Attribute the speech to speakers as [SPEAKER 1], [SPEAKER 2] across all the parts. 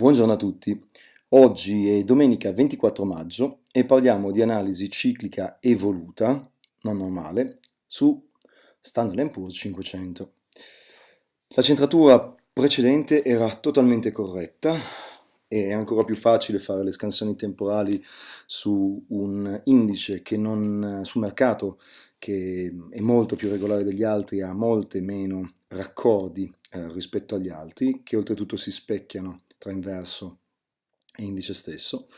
[SPEAKER 1] Buongiorno a tutti. Oggi è domenica 24 maggio e parliamo di analisi ciclica evoluta, non normale, su Standard Poor's 500. La centratura precedente era totalmente corretta, è ancora più facile fare le scansioni temporali su un indice che non, sul mercato che è molto più regolare degli altri, ha molte meno raccordi eh, rispetto agli altri, che oltretutto si specchiano tra inverso e indice stesso.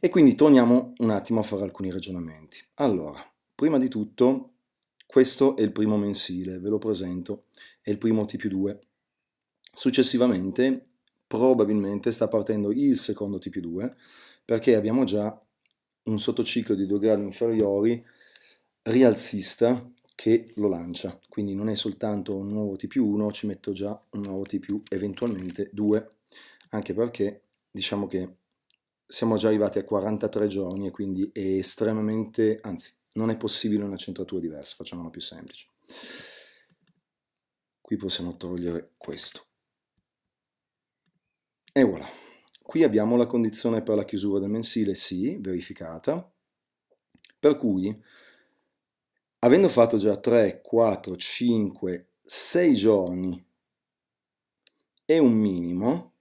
[SPEAKER 1] E quindi torniamo un attimo a fare alcuni ragionamenti. Allora, prima di tutto, questo è il primo mensile, ve lo presento, è il primo T più 2. Successivamente, probabilmente, sta partendo il secondo T più 2, perché abbiamo già un sottociclo di 2 gradi inferiori rialzista che lo lancia, quindi non è soltanto un nuovo TP1, ci metto già un nuovo TP eventualmente 2, anche perché diciamo che siamo già arrivati a 43 giorni e quindi è estremamente, anzi non è possibile una centratura diversa, facciamola più semplice. Qui possiamo togliere questo. E voilà. Qui abbiamo la condizione per la chiusura del mensile, sì, verificata, per cui avendo fatto già 3, 4, 5, 6 giorni e un minimo,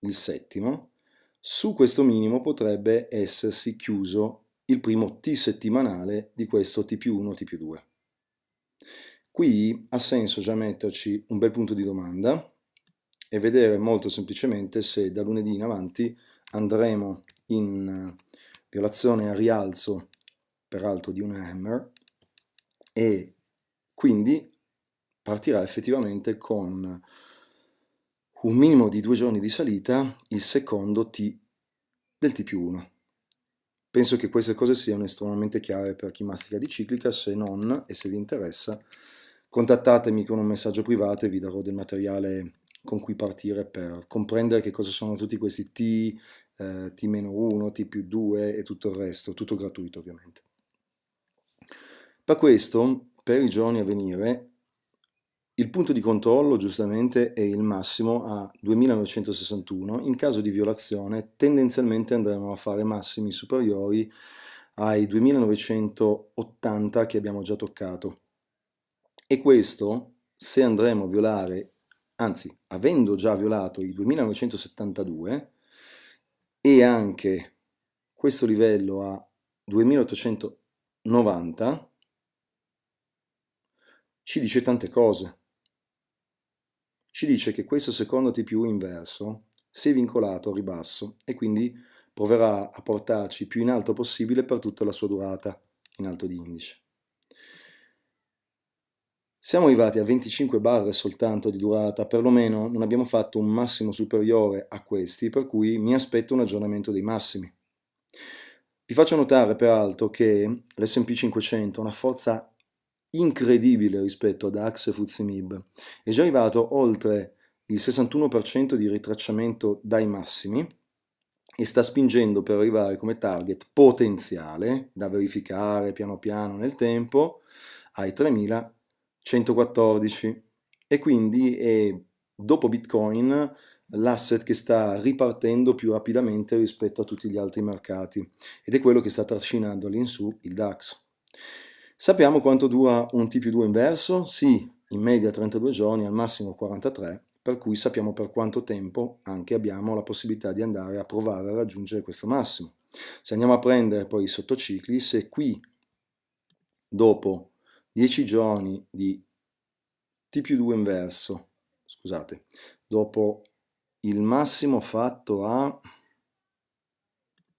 [SPEAKER 1] il settimo, su questo minimo potrebbe essersi chiuso il primo T settimanale di questo T più 1, T più 2. Qui ha senso già metterci un bel punto di domanda e vedere molto semplicemente se da lunedì in avanti andremo in violazione a rialzo, peraltro di una hammer, e quindi partirà effettivamente con un minimo di due giorni di salita il secondo T del T più 1. Penso che queste cose siano estremamente chiare per chi mastica di ciclica, se non, e se vi interessa, contattatemi con un messaggio privato e vi darò del materiale con cui partire per comprendere che cosa sono tutti questi T, eh, T-1, T più 2 e tutto il resto, tutto gratuito ovviamente. Da questo, per i giorni a venire, il punto di controllo giustamente è il massimo a 2961, in caso di violazione tendenzialmente andremo a fare massimi superiori ai 2980 che abbiamo già toccato. E questo se andremo a violare, anzi avendo già violato i 2972 e anche questo livello a 2890, ci dice tante cose. Ci dice che questo secondo TPU inverso si è vincolato a ribasso e quindi proverà a portarci più in alto possibile per tutta la sua durata in alto di indice. Siamo arrivati a 25 barre soltanto di durata, perlomeno non abbiamo fatto un massimo superiore a questi, per cui mi aspetto un aggiornamento dei massimi. Vi faccio notare peraltro che l'S&P 500 ha una forza incredibile rispetto ad Axe e Fuzimib. È già arrivato oltre il 61% di ritracciamento dai massimi e sta spingendo per arrivare come target potenziale, da verificare piano piano nel tempo, ai 3114 e quindi è dopo Bitcoin l'asset che sta ripartendo più rapidamente rispetto a tutti gli altri mercati ed è quello che sta trascinando all'insù il DAX. Sappiamo quanto dura un T più 2 inverso? Sì, in media 32 giorni, al massimo 43, per cui sappiamo per quanto tempo anche abbiamo la possibilità di andare a provare a raggiungere questo massimo. Se andiamo a prendere poi i sottocicli, se qui dopo 10 giorni di T più 2 inverso, scusate, dopo il massimo fatto a...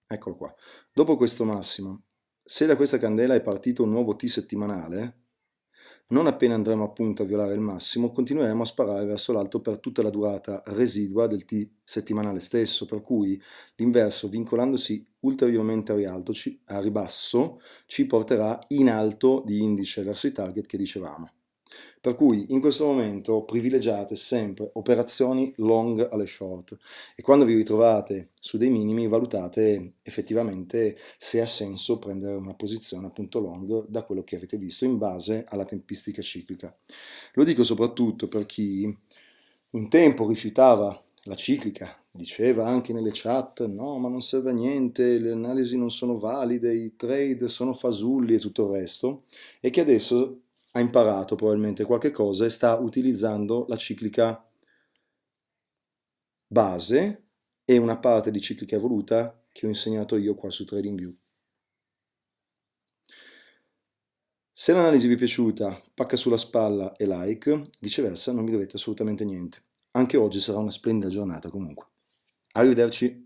[SPEAKER 1] eccolo qua, dopo questo massimo se da questa candela è partito un nuovo T settimanale, non appena andremo appunto a violare il massimo, continueremo a sparare verso l'alto per tutta la durata residua del T settimanale stesso, per cui l'inverso vincolandosi ulteriormente a, rialto, a ribasso ci porterà in alto di indice verso i target che dicevamo. Per cui in questo momento privilegiate sempre operazioni long alle short e quando vi ritrovate su dei minimi valutate effettivamente se ha senso prendere una posizione appunto long da quello che avete visto in base alla tempistica ciclica. Lo dico soprattutto per chi un tempo rifiutava la ciclica, diceva anche nelle chat no ma non serve a niente, le analisi non sono valide, i trade sono fasulli e tutto il resto e che adesso ha imparato probabilmente qualche cosa e sta utilizzando la ciclica base e una parte di ciclica evoluta che ho insegnato io qua su TradingView. Se l'analisi vi è piaciuta, pacca sulla spalla e like, viceversa non mi dovete assolutamente niente. Anche oggi sarà una splendida giornata comunque. Arrivederci.